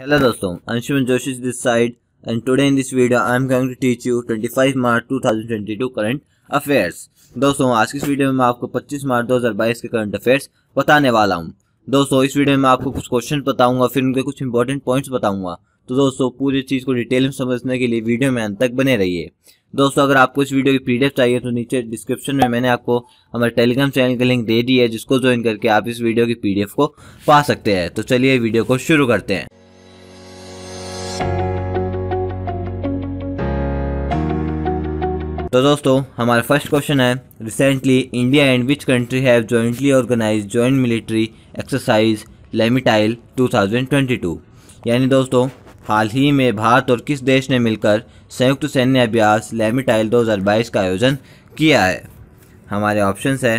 hello दोस्तों Anshuman Joshi is this side and today in this video I am going to teach you 25 March 2022 current affairs दोस्तों आज की इस video में मैं आपको 25 मार्च 2022 के करंट अफेयर्स बताने वाला हूं दोस्तों इस वीडियो में आपको कुछ क्वेश्चन बताऊंगा फिर उनके कुछ इंपॉर्टेंट पॉइंट्स बताऊंगा तो दोस्तों पूरी चीज़ को डिटेल में समझने के लिए वीडियो में अंत तक बने रहिए दोस्तों अगर आपको इस वीडियो की पीडीएफ चाहिए तो नीचे डिस्क्रिप्शन में मैंने आपको हमारे टेलीग्राम चैनल का लिंक दे दी है जिसको ज्वाइन करके आप इस वीडियो की पीडीएफ को पा सकते हैं तो चलिए वीडियो को शुरू करते हैं तो दोस्तों हमारा फर्स्ट क्वेश्चन है recently India and which country have jointly organize joint military exercise Lamitiye 2022 यानी दोस्तों हाल ही में भारत और किस देश ने मिलकर संयुक्त सैन्य अभ्यास लेमिटाइल 2022 का आयोजन किया है हमारे ऑप्शन है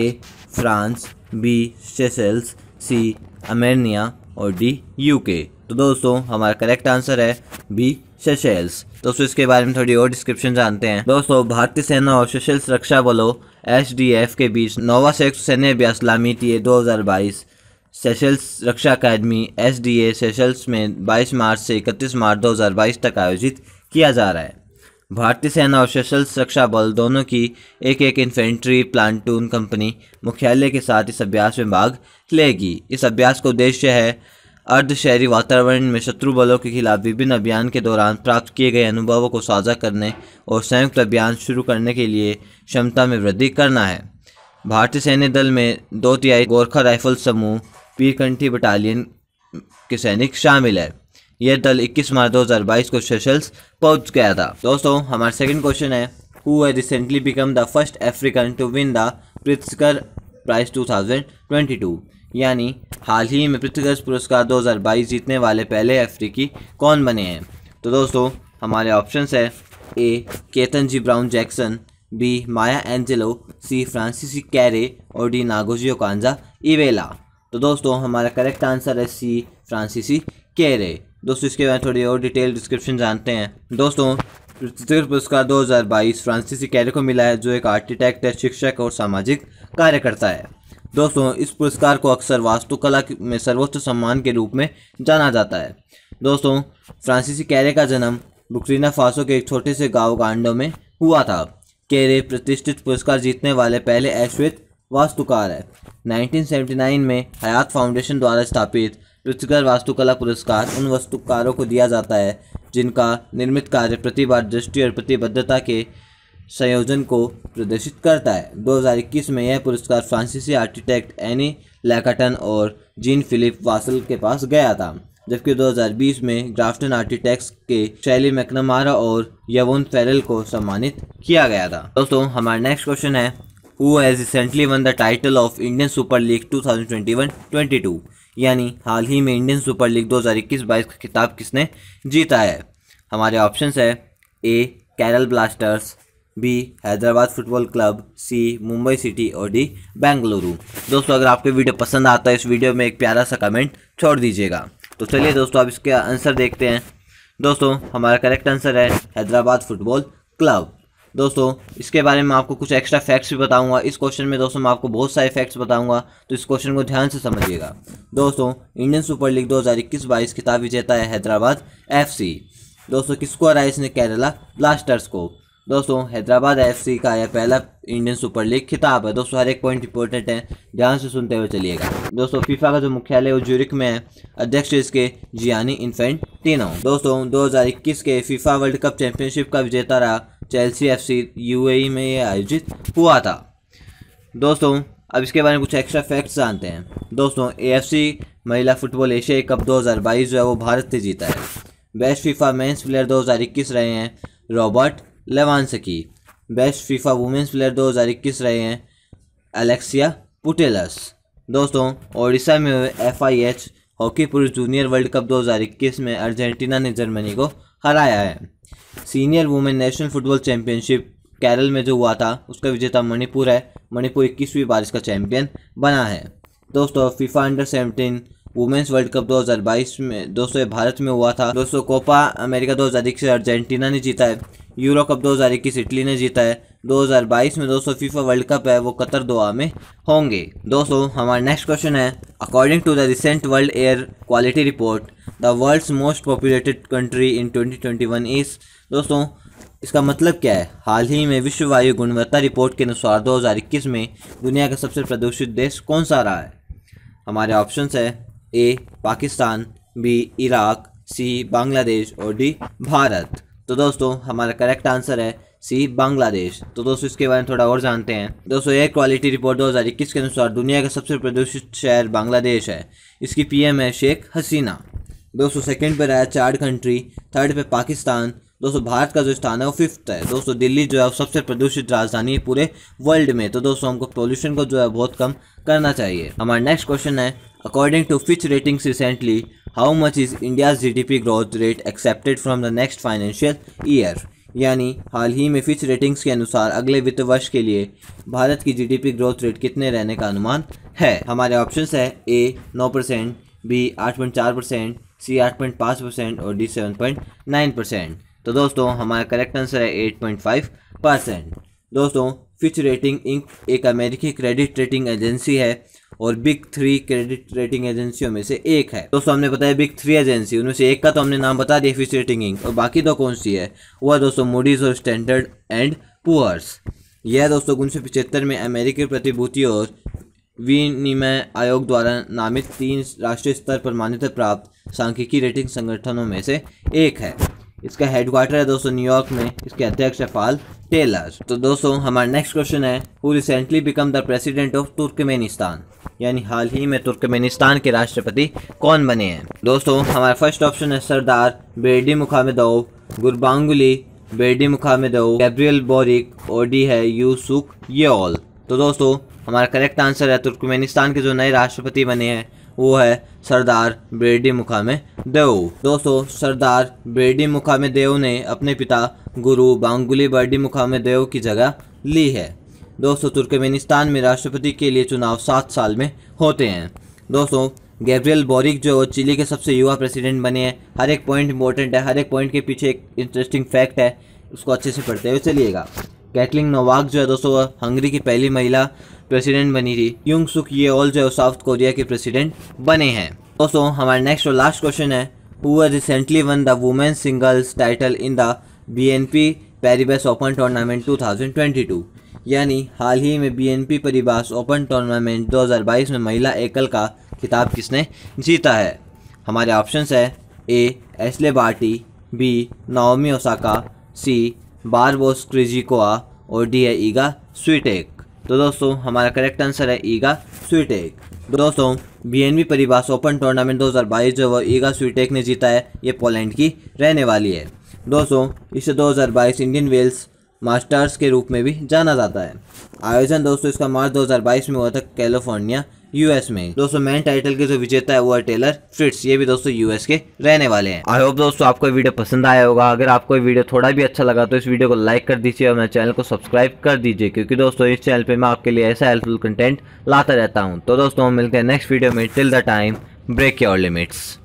A France B Seychelles C Armenia और डी यूके तो दोस्तों हमारा करेक्ट आंसर है बी सेशेल्स दोस्तों इसके बारे में थोड़ी और डिस्क्रिप्शन जानते हैं दोस्तों भारतीय सेना और सेशेल्स रक्षा बलों एस के बीच नोवा सेक्स सैन्य अभ्यास लामी लामीटी दो सेशल्स रक्षा अकादमी एस डी ए सेशल्स में 22 मार्च से 31 मार्च 2022 तक आयोजित किया जा रहा है भारतीय सेना और सेशल्स रक्षा बल दोनों की एक एक इन्फेंट्री प्लांटून कंपनी मुख्यालय के साथ इस अभ्यास में भाग लेगी इस अभ्यास का उद्देश्य है अर्ध शहरी वातावरण में शत्रु बलों के खिलाफ विभिन्न अभियान के दौरान प्राप्त किए गए अनुभवों को साझा करने और संयुक्त अभियान शुरू करने के लिए क्षमता में वृद्धि करना है भारतीय सैन्य दल में दो तिहाई गोरखा राइफल समूह पीरकंठी बटालियन के सैनिक शामिल है यह दल 21 मार्च 2022 को सेशल्स पहुंच गया था दोस्तों हमारा सेकंड क्वेश्चन है who has recently become the first African to win the Pritzker Prize 2022 यानी हाल ही में पृथ्वीराज पुरस्कार 2022 जीतने वाले पहले अफ्रीकी कौन बने हैं तो दोस्तों हमारे ऑप्शन है A Ketanji Brown Jackson B Maya Angelou C Francis Kere और डी नागोजियो कांजा इवेला तो दोस्तों हमारा करेक्ट आंसर है सी फ्रांसिसी कैरे दोस्तों इसके बारे में थोड़ी और डिटेल डिस्क्रिप्शन जानते हैं दोस्तों पृथ्वीराज पुरस्कार 2022 फ्रांसिसी कैरे को मिला है जो एक आर्किटेक्ट है शिक्षक और सामाजिक कार्यकर्ता है दोस्तों इस पुरस्कार को अक्सर वास्तुकला में सर्वोच्च सम्मान के रूप में जाना जाता है दोस्तों फ्रांसीसी कैरे का जन्म बुकरीना फासो के एक छोटे से गांव गांडो में हुआ था कैरे प्रतिष्ठित पुरस्कार जीतने वाले पहले ऐश्वित वास्तुकार है 1979 में हयात फाउंडेशन द्वारा स्थापित रुचिकर वास्तुकला पुरस्कार उन वास्तुकारों को दिया जाता है जिनका निर्मित कार्य प्रतिभा दृष्टि और प्रतिबद्धता के संयोजन को प्रदर्शित करता है 2021 में यह पुरस्कार फ्रांसीसी आर्किटेक्ट एनी लैकाटन और जीन फिलिप वासल के पास गया था जबकि 2020 में ग्राफ्टन आर्किटेक्ट्स के शैली मैकनमारा और यवन फेरल को सम्मानित किया गया था दोस्तों हमारा नेक्स्ट क्वेश्चन है who has recently won the title of Indian super league 2021-22 यानी हाल ही में इंडियन सुपर लीग 2021-22 का खिताब किसने जीता है हमारे ऑप्शंस है A Kerala blasters B Hyderabad football club C Mumbai city और डी बेंगलुरु दोस्तों अगर आपको वीडियो पसंद आता है इस वीडियो में एक प्यारा सा कमेंट छोड़ दीजिएगा तो चलिए दोस्तों आप इसके आंसर देखते हैं दोस्तों हमारा करेक्ट आंसर है हैदराबाद फुटबॉल क्लब दोस्तों इसके बारे में आपको कुछ एक्स्ट्रा फैक्ट्स भी बताऊंगा इस क्वेश्चन में दोस्तों मैं आपको बहुत सारे फैक्ट्स बताऊंगा तो इस क्वेश्चन को ध्यान से समझिएगा दोस्तों इंडियन सुपर लीग 2021 बाईस खिताब विजेता है हैदराबाद एफसी दोस्तों किसको हराया इसने केरला ब्लास्टर्स को दोस्तों हैदराबाद एफसी का यह पहला इंडियन सुपर लीग खिताब है दोस्तों हर एक पॉइंट इंपॉर्टेंट है ध्यान से सुनते हुए चलिएगा दोस्तों फीफा का जो मुख्यालय वो जूरिक में है अध्यक्ष इसके जियानी इन्फेंट तीनों दोस्तों 2021 के फीफा वर्ल्ड कप चैंपियनशिप का विजेता रहा चेल्सी एफसी यूएई में यह आयोजित हुआ था दोस्तों अब इसके बारे में कुछ एक्स्ट्रा फैक्ट्स जानते हैं दोस्तों ए महिला फुटबॉल एशियाई कप दो जो है वो भारत से जीता है बेस्ट फीफा मेंस प्लेयर दो रहे हैं Robert Lewandowski best FIFA women's player 2021 रहे हैं अलेक्सिया पुटेलस दोस्तों ओडिशा में हुए एच हॉकी पुरुष जूनियर वर्ल्ड कप 2021 में अर्जेंटीना ने जर्मनी को हराया है senior women national football championship Kerala में जो हुआ था उसका विजेता मणिपुर है मणिपुर इक्कीसवीं बार इसका चैंपियन बना है दोस्तों FIFA under seventeen women's world cup 2022 में दोस्तों भारत में हुआ था दोस्तों कोपा अमेरिका 2021 अर्जेंटीना ने जीता है यूरो कप 2021 इटली ने जीता है 2022 में दोस्तों फीफा वर्ल्ड कप है वो कतर दोहा में होंगे दोस्तों हमारा नेक्स्ट क्वेश्चन है according to the recent world air quality report the world's most populated country in 2021 इस दोस्तों इसका मतलब क्या है हाल ही में विश्व वायु गुणवत्ता रिपोर्ट के अनुसार 2021 में दुनिया का सबसे प्रदूषित देश कौन सा रहा है हमारे ऑप्शन है A Pakistan B Iraq C Bangladesh और डी भारत तो दोस्तों हमारा करेक्ट आंसर है सी बांग्लादेश तो दोस्तों इसके बारे में थोड़ा और जानते हैं दोस्तों एयर क्वालिटी रिपोर्ट 2021 के अनुसार दुनिया का सबसे प्रदूषित शहर बांग्लादेश है इसकी पीएम है शेख हसीना दोस्तों सेकंड पर आया चार कंट्री थर्ड पे पाकिस्तान दोस्तों भारत का जो स्थान है वो फिफ्थ है दोस्तों दिल्ली जो है वो सबसे प्रदूषित राजधानी है पूरे वर्ल्ड में तो दोस्तों हमको पोल्यूशन को जो है बहुत कम करना चाहिए हमारा नेक्स्ट क्वेश्चन है according to Fitch ratings recently how much is India G D P growth rate accepted from the next financial year यानी हाल ही में फिच रेटिंग्स के अनुसार अगले वित्त वर्ष के लिए भारत की पी ग्रोथ रेट कितने रहने का अनुमान है हमारे ऑप्शन है ए नौ परसेंट बी आठ पॉइंट चार परसेंट सी आठ पॉइंट पाँच परसेंट और D seven point nine percent तो दोस्तों हमारा करेक्ट आंसर है 8.5 परसेंट दोस्तों फिच रेटिंग इंक एक अमेरिकी क्रेडिट रेटिंग एजेंसी है और बिग थ्री क्रेडिट रेटिंग एजेंसियों में से एक है दोस्तों हमने बताया बिग थ्री एजेंसी उनमें से एक का तो हमने नाम बता दिया फिच रेटिंग इंक और बाकी दो तो कौन सी है वह दोस्तों मूडीज और स्टैंडर्ड एंड पुअर्स यह दोस्तों उन्नीस सौ पिछहत्तर में अमेरिकी प्रतिभूति और विनिमय आयोग द्वारा नामित तीन राष्ट्रीय स्तर पर मान्यता प्राप्त सांख्यिकी रेटिंग संगठनों में से एक है इसका हेडक्वार्टर है दोस्तों न्यूयॉर्क में इसके अध्यक्ष है फाल टेलर तो दोस्तों हमारा नेक्स्ट क्वेश्चन है who recently become the president of Turkmenistan यानी हाल ही में तुर्कमेनिस्तान के राष्ट्रपति कौन बने हैं दोस्तों हमारा फर्स्ट ऑप्शन है Serdar Berdimuhamedov Gurbanguly Berdimuhamedov Gabriel Boric ओडी है यूसुक येल तो दोस्तों हमारा करेक्ट आंसर है तुर्कमेनिस्तान के जो नए राष्ट्रपति बने हैं वो है सरदार ब्रेडी मुखामे देव दोस्तों सरदार ब्रेडी मुकामे देव ने अपने पिता गुरु बांगुली बर्डी मुकामे देव की जगह ली है दोस्तों तुर्कमेनिस्तान में राष्ट्रपति के लिए चुनाव सात साल में होते हैं दोस्तों गैब्रियल बोरिक जो चिली के सबसे युवा प्रेसिडेंट बने हैं हर एक पॉइंट इंपॉर्टेंट है हर एक पॉइंट के पीछे एक इंटरेस्टिंग फैक्ट है उसको अच्छे से पढ़ते हुए चलिएगा कैटलिंग नोवाक जो है दोस्तों हंगरी की पहली महिला प्रेसिडेंट बनी थी यूंग सुक ये ऑल जो साउथ कोरिया के प्रेसिडेंट बने हैं दोस्तों हमारा नेक्स्ट और लास्ट क्वेश्चन है who recently won the women singles title in the B N P Paribas open tournament 2022 यानी हाल ही में B N P Paribas open tournament 2022 में महिला एकल का खिताब किसने जीता है हमारे ऑप्शन है A Ashleigh Barty B Naomi Osaka C Barbora Krejcikova और डी है ईगा स्वीटेक तो दोस्तों हमारा करेक्ट आंसर है ईगा स्वीटेक एग तो दोस्तों बीएनबी परिभाष ओपन टूर्नामेंट 2022 जो वो ईगा स्वीटेक ने जीता है ये पोलैंड की रहने वाली है दोस्तों इसे 2022 इंडियन वेल्स मास्टर्स के रूप में भी जाना जाता है आयोजन दोस्तों इसका मार्च 2022 में हुआ था कैलिफोर्निया यूएस में दोस्तों मेन टाइटल के जो विजेता है वो है टेलर फ्रिट्स ये भी दोस्तों यूएस के रहने वाले हैं आई होप दोस्तों आपको वीडियो पसंद आया होगा अगर आपको वीडियो थोड़ा भी अच्छा लगा तो इस वीडियो को लाइक कर दीजिए और मेरे चैनल को सब्सक्राइब कर दीजिए क्योंकि दोस्तों इस चैनल पर मैं आपके लिए ऐसा हेल्पफुल कंटेंट लाता रहता हूँ तो दोस्तों मिलते हैं नेक्स्ट वीडियो में till the time break your limits